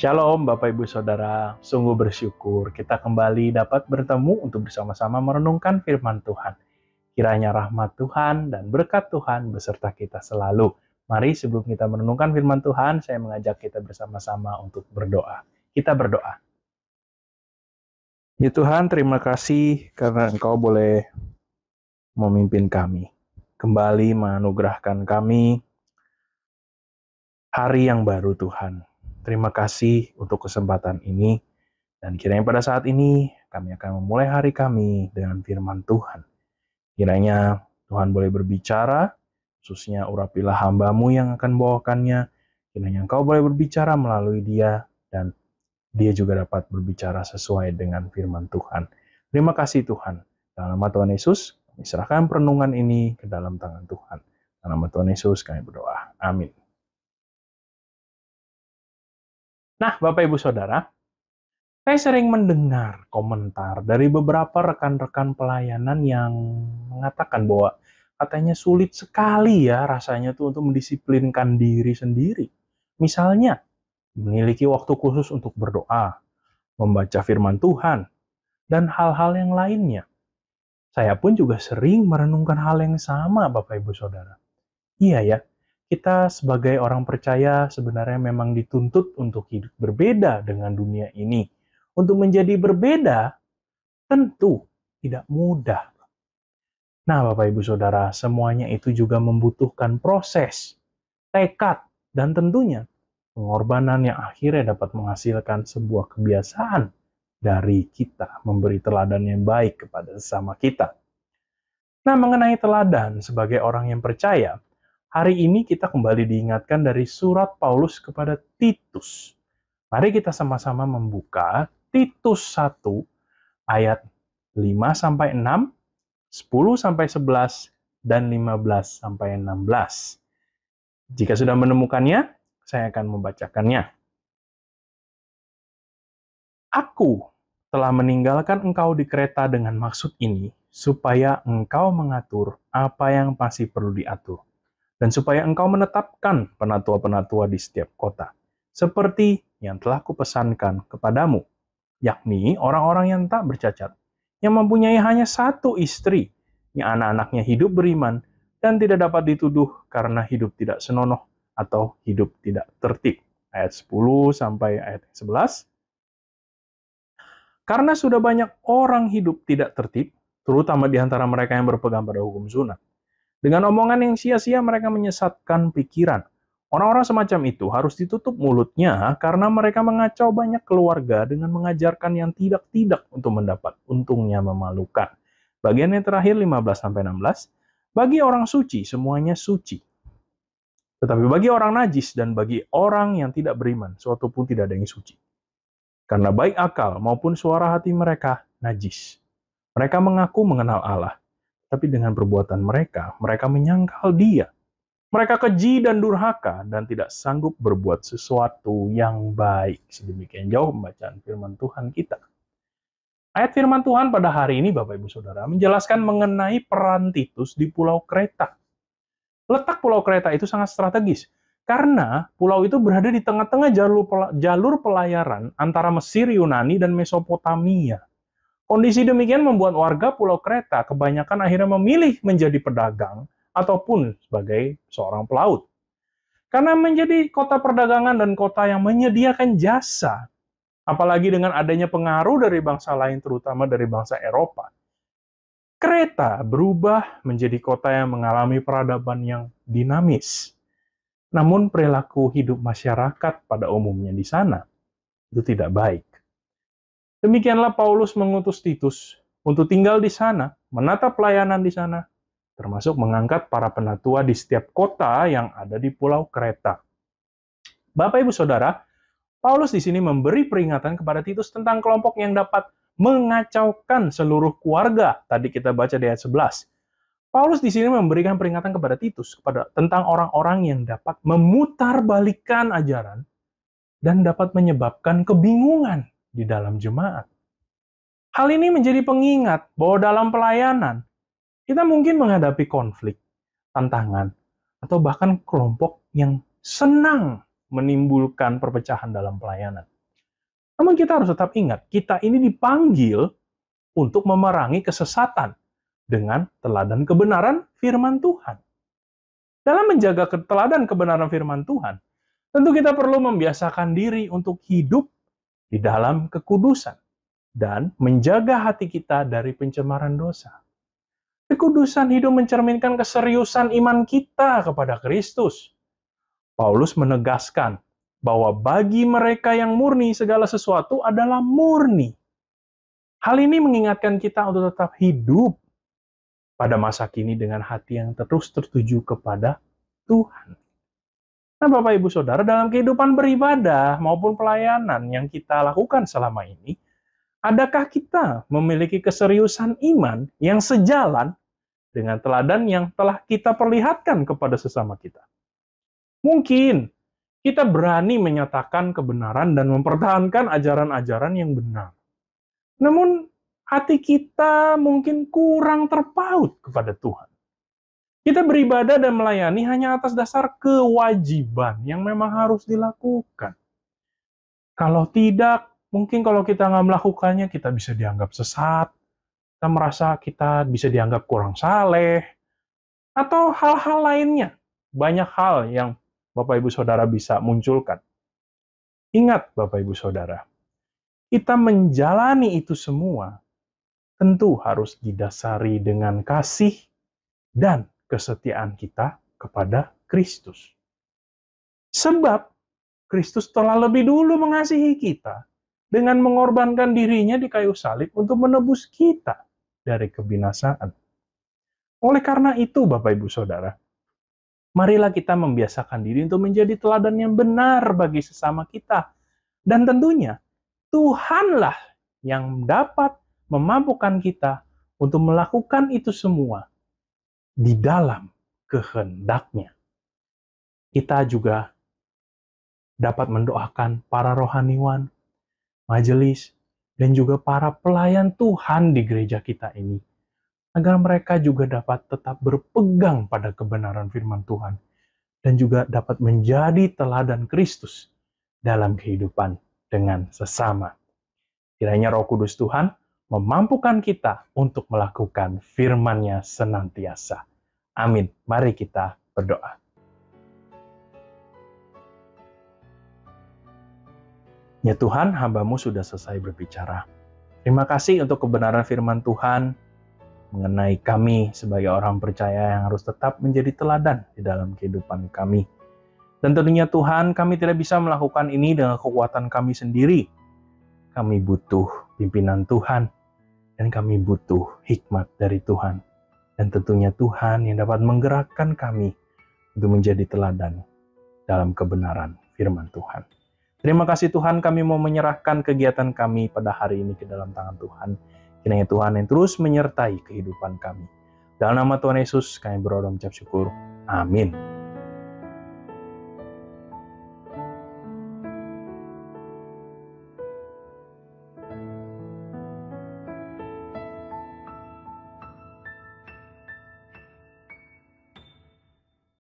Shalom Bapak Ibu Saudara, sungguh bersyukur kita kembali dapat bertemu untuk bersama-sama merenungkan firman Tuhan. Kiranya rahmat Tuhan dan berkat Tuhan beserta kita selalu. Mari sebelum kita merenungkan firman Tuhan, saya mengajak kita bersama-sama untuk berdoa. Kita berdoa. Ya Tuhan, terima kasih karena Engkau boleh memimpin kami. Kembali menganugerahkan kami hari yang baru Tuhan Terima kasih untuk kesempatan ini. Dan kiranya pada saat ini kami akan memulai hari kami dengan firman Tuhan. Kiranya Tuhan boleh berbicara, khususnya urapilah hambamu yang akan bawakannya. Kiranya engkau boleh berbicara melalui dia dan dia juga dapat berbicara sesuai dengan firman Tuhan. Terima kasih Tuhan. Dalam nama Tuhan Yesus, kami serahkan perenungan ini ke dalam tangan Tuhan. Dalam nama Tuhan Yesus kami berdoa. Amin. Nah, Bapak Ibu Saudara, saya sering mendengar komentar dari beberapa rekan-rekan pelayanan yang mengatakan bahwa katanya sulit sekali ya rasanya tuh untuk mendisiplinkan diri sendiri. Misalnya, memiliki waktu khusus untuk berdoa, membaca firman Tuhan, dan hal-hal yang lainnya. Saya pun juga sering merenungkan hal yang sama, Bapak Ibu Saudara. Iya ya, kita sebagai orang percaya sebenarnya memang dituntut untuk hidup berbeda dengan dunia ini. Untuk menjadi berbeda, tentu tidak mudah. Nah, Bapak Ibu Saudara, semuanya itu juga membutuhkan proses, tekad, dan tentunya pengorbanan yang akhirnya dapat menghasilkan sebuah kebiasaan dari kita, memberi teladan yang baik kepada sesama kita. Nah, mengenai teladan sebagai orang yang percaya, Hari ini kita kembali diingatkan dari surat Paulus kepada Titus. Mari kita sama-sama membuka Titus 1 ayat 5 sampai 6, 10 sampai 11 dan 15 sampai 16. Jika sudah menemukannya, saya akan membacakannya. Aku telah meninggalkan engkau di kereta dengan maksud ini, supaya engkau mengatur apa yang pasti perlu diatur, dan supaya engkau menetapkan penatua-penatua di setiap kota, seperti yang telah kupesankan kepadamu, yakni orang-orang yang tak bercacat, yang mempunyai hanya satu istri, yang anak-anaknya hidup beriman, dan tidak dapat dituduh karena hidup tidak senonoh atau hidup tidak tertib. Ayat 10 sampai ayat 11. Karena sudah banyak orang hidup tidak tertib, terutama di antara mereka yang berpegang pada hukum sunat, dengan omongan yang sia-sia mereka menyesatkan pikiran. Orang-orang semacam itu harus ditutup mulutnya karena mereka mengacau banyak keluarga dengan mengajarkan yang tidak-tidak untuk mendapat untungnya memalukan. Bagian yang terakhir 15-16, bagi orang suci semuanya suci. Tetapi bagi orang najis dan bagi orang yang tidak beriman, suatu pun tidak ada yang suci. Karena baik akal maupun suara hati mereka najis. Mereka mengaku mengenal Allah, tapi dengan perbuatan mereka, mereka menyangkal dia. Mereka keji dan durhaka dan tidak sanggup berbuat sesuatu yang baik. Sedemikian jauh pembacaan firman Tuhan kita. Ayat firman Tuhan pada hari ini Bapak Ibu Saudara menjelaskan mengenai peran Titus di Pulau Kreta. Letak Pulau Kreta itu sangat strategis karena pulau itu berada di tengah-tengah jalur jalur pelayaran antara Mesir, Yunani dan Mesopotamia. Kondisi demikian membuat warga Pulau Kreta kebanyakan akhirnya memilih menjadi pedagang ataupun sebagai seorang pelaut. Karena menjadi kota perdagangan dan kota yang menyediakan jasa, apalagi dengan adanya pengaruh dari bangsa lain terutama dari bangsa Eropa. Kreta berubah menjadi kota yang mengalami peradaban yang dinamis. Namun perilaku hidup masyarakat pada umumnya di sana itu tidak baik. Demikianlah Paulus mengutus Titus untuk tinggal di sana, menata pelayanan di sana, termasuk mengangkat para penatua di setiap kota yang ada di pulau Kreta. Bapak Ibu Saudara, Paulus di sini memberi peringatan kepada Titus tentang kelompok yang dapat mengacaukan seluruh keluarga. Tadi kita baca di ayat 11. Paulus di sini memberikan peringatan kepada Titus kepada tentang orang-orang yang dapat memutarbalikkan ajaran dan dapat menyebabkan kebingungan di dalam jemaat. Hal ini menjadi pengingat bahwa dalam pelayanan kita mungkin menghadapi konflik, tantangan, atau bahkan kelompok yang senang menimbulkan perpecahan dalam pelayanan. Namun kita harus tetap ingat, kita ini dipanggil untuk memerangi kesesatan dengan teladan kebenaran firman Tuhan. Dalam menjaga teladan kebenaran firman Tuhan, tentu kita perlu membiasakan diri untuk hidup di dalam kekudusan dan menjaga hati kita dari pencemaran dosa. Kekudusan hidup mencerminkan keseriusan iman kita kepada Kristus. Paulus menegaskan bahwa bagi mereka yang murni segala sesuatu adalah murni. Hal ini mengingatkan kita untuk tetap hidup pada masa kini dengan hati yang terus tertuju kepada Tuhan. Nah, Bapak Ibu Saudara, dalam kehidupan beribadah maupun pelayanan yang kita lakukan selama ini, adakah kita memiliki keseriusan iman yang sejalan dengan teladan yang telah kita perlihatkan kepada sesama kita? Mungkin kita berani menyatakan kebenaran dan mempertahankan ajaran-ajaran yang benar. Namun, hati kita mungkin kurang terpaut kepada Tuhan. Kita beribadah dan melayani hanya atas dasar kewajiban yang memang harus dilakukan. Kalau tidak, mungkin kalau kita nggak melakukannya, kita bisa dianggap sesat, kita merasa kita bisa dianggap kurang saleh, atau hal-hal lainnya. Banyak hal yang Bapak Ibu Saudara bisa munculkan. Ingat Bapak Ibu Saudara, kita menjalani itu semua tentu harus didasari dengan kasih dan kesetiaan kita kepada Kristus. Sebab Kristus telah lebih dulu mengasihi kita dengan mengorbankan dirinya di kayu salib untuk menebus kita dari kebinasaan. Oleh karena itu, Bapak Ibu Saudara, marilah kita membiasakan diri untuk menjadi teladan yang benar bagi sesama kita. Dan tentunya, Tuhanlah yang dapat memampukan kita untuk melakukan itu semua di dalam kehendaknya. Kita juga dapat mendoakan para rohaniwan, majelis, dan juga para pelayan Tuhan di gereja kita ini, agar mereka juga dapat tetap berpegang pada kebenaran firman Tuhan, dan juga dapat menjadi teladan Kristus dalam kehidupan dengan sesama. Kiranya roh kudus Tuhan memampukan kita untuk melakukan firman-Nya senantiasa. Amin. Mari kita berdoa. Ya Tuhan, hambamu sudah selesai berbicara. Terima kasih untuk kebenaran firman Tuhan mengenai kami sebagai orang percaya yang harus tetap menjadi teladan di dalam kehidupan kami. Dan tentunya Tuhan, kami tidak bisa melakukan ini dengan kekuatan kami sendiri. Kami butuh pimpinan Tuhan dan kami butuh hikmat dari Tuhan dan tentunya Tuhan yang dapat menggerakkan kami untuk menjadi teladan dalam kebenaran firman Tuhan. Terima kasih Tuhan kami mau menyerahkan kegiatan kami pada hari ini ke dalam tangan Tuhan. Kiranya Tuhan yang terus menyertai kehidupan kami. Dalam nama Tuhan Yesus kami berdoa dan mengucap syukur. Amin.